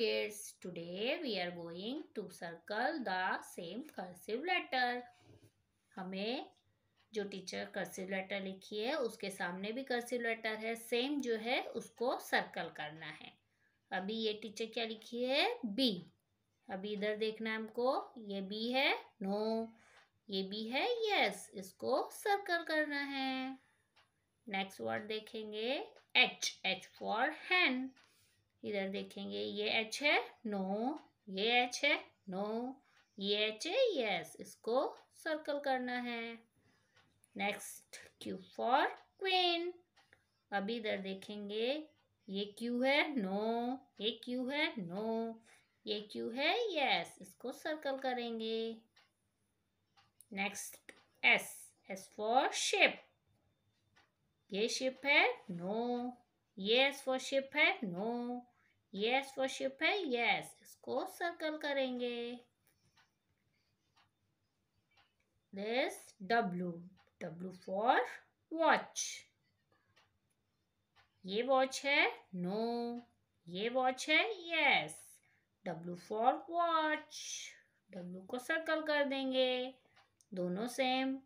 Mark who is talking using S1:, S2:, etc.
S1: kids, today we are going to circle the same cursive letter. hame जो teacher cursive letter लिखी है उसके सामने भी कर्सिव लेटर है सेम जो है उसको सर्कल करना है अभी ये टीचर क्या लिखी है बी अभी इधर देखना है हमको ये बी है नो ये बी है यस इसको सर्कल करना है नेक्स्ट वर्ड देखेंगे एच एच फॉर हैंड इधर देखेंगे ये एच है नो ये एच है नो ये एच है यस इसको सर्कल करना है नेक्स्ट क्यू फॉर क्वीन अभी इधर देखेंगे ये क्यू है नो ये क्यू है नो ये क्यू है यस इसको सर्कल करेंगे next S S for ship ये शिप है नो ये एस फॉर शिप है नो यस फॉर शिप है यस इसको सर्कल करेंगे this W W for watch ये वॉच है नो no. ये वॉच है yes W for watch W को सर्कल कर देंगे दोनों सेम